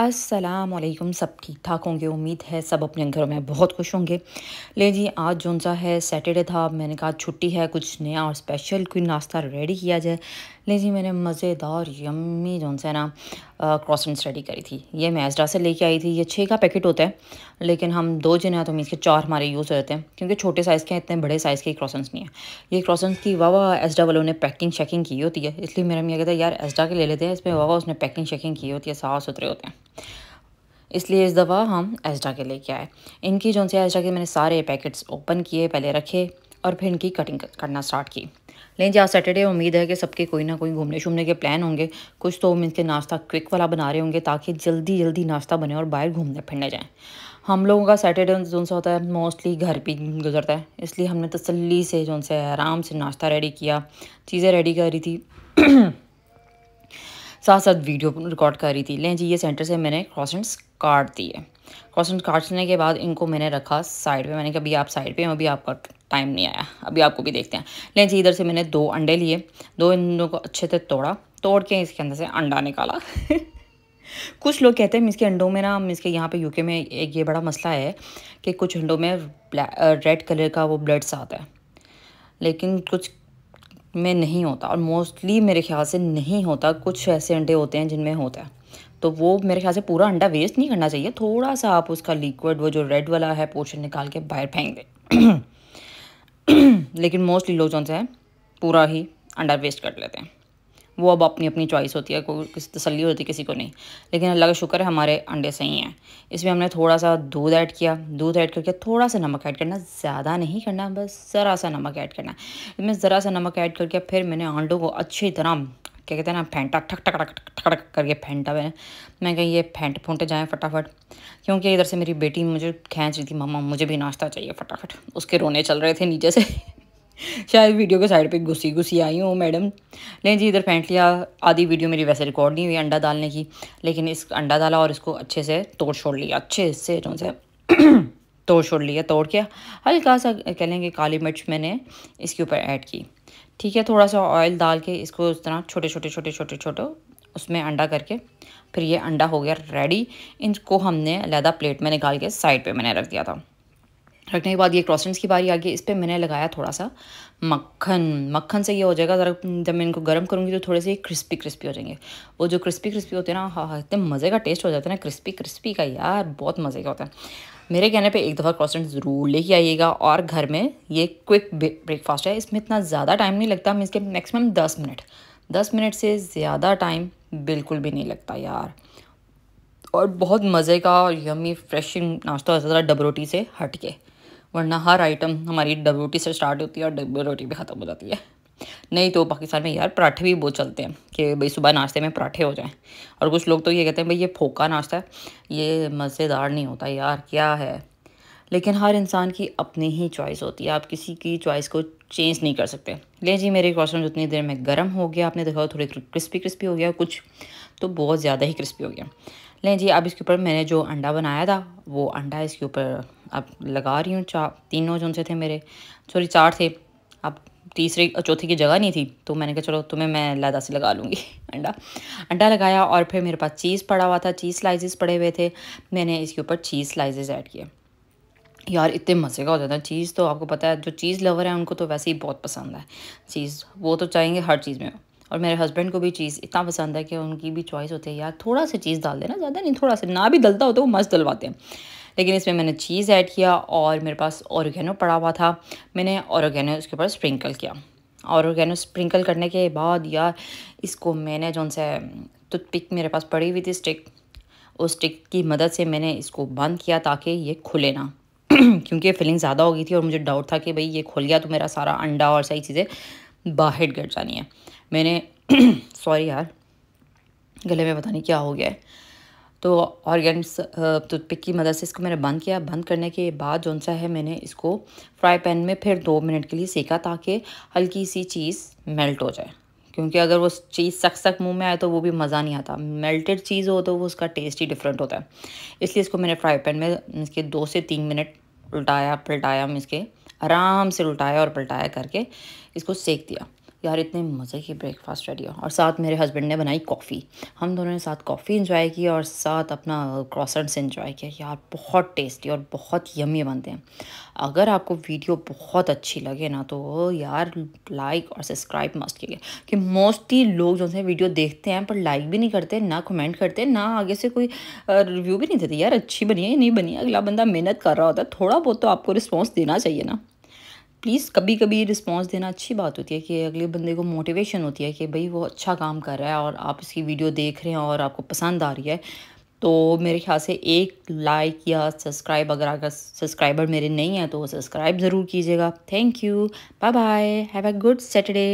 असलम सब ठीक ठाक होंगे उम्मीद है सब अपने घरों में बहुत खुश होंगे ले जी आज जो सा है सैटरडे था मैंने कहा छुट्टी है कुछ नया और स्पेशल कोई नाश्ता रेडी किया जाए ले जी मैंने मज़ेदार यम्मी जो सा ना क्रॉस एंड स्टडी करी थी ये मैं एजडा से लेके आई थी ये छः का पैकेट होता है लेकिन हम दो जने हैं तो मीन के चार हमारे यूज़ रहते हैं क्योंकि छोटे साइज़ के हैं इतने बड़े साइज़ के क्रॉसन्स नहीं है ये क्रॉसन्स की वावा एजडा वालों ने पैकिंग चेकिंग की होती है इसलिए मेरा मैं कहता है यार एजडा के ले लेते हैं इसमें वावा उसने पैकिंग चेकिंग की होती है साफ सुथरे होते हैं इसलिए इस दफ़ा हम एजडा के लेके आए इनकी जो से एजडा के मैंने सारे पैकेट्स ओपन किए पहले रखे और फिर इनकी कटिंग करना स्टार्ट की लेकिन आज सैटरडे उम्मीद है कि सबके कोई ना कोई घूमने शूमने के प्लान होंगे कुछ तो मीन के नाश्ता क्विक वाला बना रहे होंगे ताकि जल्दी जल्दी नाश्ता बने और बाहर घूमने फिरने जाएँ हम लोगों का सैटरडे जो सा होता है मोस्टली घर पर गुजरता है इसलिए हमने तसल्ली से जो से आराम से नाश्ता रेडी किया चीज़ें रेडी कर रही थी साथ साथ वीडियो रिकॉर्ड कर रही थी लें जी ये सेंटर से मैंने क्रॉसेंट्स काट दिए कॉटन काटने के बाद इनको मैंने रखा साइड पे मैंने कहा अभी आप साइड पे अभी आपका टाइम नहीं आया अभी आपको भी देखते हैं लेकिन जी इधर से मैंने दो अंडे लिए दो इन दोनों को अच्छे से तोड़ा तोड़ के इसके अंदर से अंडा निकाला कुछ लोग कहते हैं मिस के अंडों में ना मिस के यहाँ पे यूके में एक ये बड़ा मसला है कि कुछ अंडों में रेड कलर का वो ब्लड्स आता है लेकिन कुछ में नहीं होता और मोस्टली मेरे ख्याल से नहीं होता कुछ ऐसे अंडे होते हैं जिनमें होता है तो वो मेरे ख्याल से पूरा अंडा वेस्ट नहीं करना चाहिए थोड़ा सा आप उसका लिक्विड वो जो रेड वाला है पोर्शन निकाल के बाहर फेंक दें लेकिन मोस्टली लोग जो है पूरा ही अंडा वेस्ट कर लेते हैं वो अब अपनी अपनी चॉइस होती है कोई किसी तसली होती है किसी को नहीं लेकिन अल्लाह का शुक्र है हमारे अंडे सही हैं इसमें हमने थोड़ा सा दूध ऐड किया दूध ऐड करके थोड़ा सा नमक ऐड करना ज़्यादा नहीं करना बस ज़रा सा नमक ऐड करना इसमें ज़रा सा नमक ऐड करके फिर मैंने अंडों को अच्छी तरह કે કે તના ફંટક ઠક ઠક ટક ટક ટક કરકે ફંટા મે મેં કહીયે ફંટ પોંટે જાય ફટાફટ ક્યોકી ઇધર સે મારી બેટી મુજે ખેંચ રહી થી મમ્મા મુજે ભી નાસ્તા ચાહીએ ફટાફટ ઉસકે રોને ચલ રહે થે નીચે સે શાયદ વિડિયો કે સાઇડ પે ગુસ્સી ગુસ્સી આઈ હું મેડમ લેજી ઇધર ફંટલી આ આધી વિડિયો મેરી વૈસે રેકોર્ડ નહીં હુઈ અંડા ડાલને કી લેકિન ઇસ અંડા દલા ઓર ઇસકો અચ્છે સે તોડ છોડ લીયે અચ્છે સે જો સે તોડ છોડ લીયે તોડ કે હલકા સા કહેલેંગે કાળી મર્ચ મેને ઇસકે ઉપર એડ કી ठीक है थोड़ा सा ऑयल डाल के इसको इस तरह छोटे छोटे छोटे छोटे छोटे उसमें अंडा करके फिर ये अंडा हो गया रेडी इनको हमने अलहदा प्लेट में निकाल के साइड पे मैंने रख दिया था रखने के बाद ये क्रॉसेंट्स की बारी आ गई इस पर मैंने लगाया थोड़ा सा मक्खन मक्खन से ये हो जाएगा ज़रा जब मैं इनको गर्म करूँगी तो थोड़े से क्रिस्पी क्रिस्पी हो जाएंगे वो जो क्रिस्पी क्रिस्पी होते हैं ना हाँ, हाँ इतने मज़े का टेस्ट हो जाता है ना क्रिस्पी क्रिस्पी का यार बहुत मज़े का होता है मेरे कहने पे एक दफ़ा क्रॉसेंट ज़रूर लेके आइएगा और घर में ये क्विक ब्रेकफास्ट है इसमें इतना ज़्यादा टाइम नहीं लगता मीन्स के मैक्सिमम दस मिनट दस मिनट से ज़्यादा टाइम बिल्कुल भी नहीं लगता यार और बहुत मज़े का और यमी फ्रेश नाश्ता होता था डब रोटी से हट के वरना हर आइटम हमारी डब रोटी से स्टार्ट होती है और डब रोटी भी ख़त्म हो जाती है नहीं तो पाकिस्तान में यार पराठे भी बहुत चलते हैं कि भाई सुबह नाश्ते में पराठे हो जाएं और कुछ लोग तो ये कहते हैं भाई ये फोका नाश्ता है ये मज़ेदार नहीं होता यार क्या है लेकिन हर इंसान की अपनी ही चॉइस होती है आप किसी की चॉइस को चेंज नहीं कर सकते ले जी मेरे कॉस्टन जितनी देर में गर्म हो गया आपने देखा थोड़े क्रिस्पी क्रिस्पी हो गया कुछ तो बहुत ज़्यादा ही क्रिस्पी हो गया लें जी अब इसके ऊपर मैंने जो अंडा बनाया था वो अंडा इसके ऊपर अब लगा रही हूँ चार तीनों जो से थे मेरे सॉरी चार थे अब तीसरे चौथे की जगह नहीं थी तो मैंने कहा चलो तुम्हें मैं लैदा से लगा लूँगी अंडा अंडा लगाया और फिर मेरे पास चीज़ पड़ा हुआ था चीज़ स्लाइसेस पड़े हुए थे मैंने इसके ऊपर चीज़ स्लाइसेस ऐड किए यार इतने मज़े का होता था चीज़ तो आपको पता है जो चीज़ लवर है उनको तो वैसे ही बहुत पसंद है चीज़ वो तो चाहेंगे हर चीज़ में और मेरे हस्बैंड को भी चीज़ इतना पसंद है कि उनकी भी चॉइस होती है यार थोड़ा सा चीज़ डाल देना ज़्यादा नहीं थोड़ा सा ना भी डलता हो तो वो मस्त डलवाते हैं लेकिन इसमें मैंने चीज़ ऐड किया और मेरे पास औरगेनो पड़ा हुआ था मैंने औरगेनो उसके ऊपर स्प्रिंकल किया और स्प्रिंकल करने के बाद यार इसको मैंने जो से टुथपिक मेरे पास पड़ी हुई थी स्टिक उस स्टिक की मदद से मैंने इसको बंद किया ताकि ये खुले ना क्योंकि फीलिंग ज़्यादा हो गई थी और मुझे डाउट था कि भाई ये खुल गया तो मेरा सारा अंडा और सारी चीज़ें बाहर गिर जानी है मैंने सॉरी यार गले में पता नहीं क्या हो गया है तो ऑर्गेन्स टूथपिक तो की मदद से इसको मैंने बंद किया बंद करने के बाद जो सा है मैंने इसको फ्राई पैन में फिर दो मिनट के लिए सेका ताकि हल्की सी चीज़ मेल्ट हो जाए क्योंकि अगर वो चीज़ सक सक मुंह में आए तो वो भी मज़ा नहीं आता मेल्टेड चीज़ हो तो वो उसका टेस्ट ही डिफरेंट होता है इसलिए इसको मैंने फ्राई पैन में इसके दो से तीन मिनट उल्टाया पलटाया इसके आराम से उल्टाया और पलटाया करके इसको सेक दिया यार इतने मज़े की ब्रेकफास्ट रेडी हो और साथ मेरे हस्बैंड ने बनाई कॉफ़ी हम दोनों ने साथ कॉफ़ी इंजॉय की और साथ अपना क्रॉसर्स uh, इंजॉय किया यार बहुत टेस्टी और बहुत यमी बनते हैं अगर आपको वीडियो बहुत अच्छी लगे ना तो यार लाइक और सब्सक्राइब मस्ट कीजिए कि मोस्टली लोग जो है वीडियो देखते हैं पर लाइक भी नहीं करते ना कमेंट करते ना आगे से कोई रिव्यू uh, भी नहीं देते यार अच्छी बनी है नहीं बनी अगला बंदा मेहनत कर रहा होता है थोड़ा बहुत तो आपको रिस्पॉन्स देना चाहिए ना प्लीज़ कभी कभी रिस्पॉन्स देना अच्छी बात होती है कि अगले बंदे को मोटिवेशन होती है कि भाई वो अच्छा काम कर रहा है और आप इसकी वीडियो देख रहे हैं और आपको पसंद आ रही है तो मेरे ख्याल से एक लाइक या सब्सक्राइब अगर अगर सब्सक्राइबर मेरे नहीं हैं तो सब्सक्राइब ज़रूर कीजिएगा thank you bye bye have a good Saturday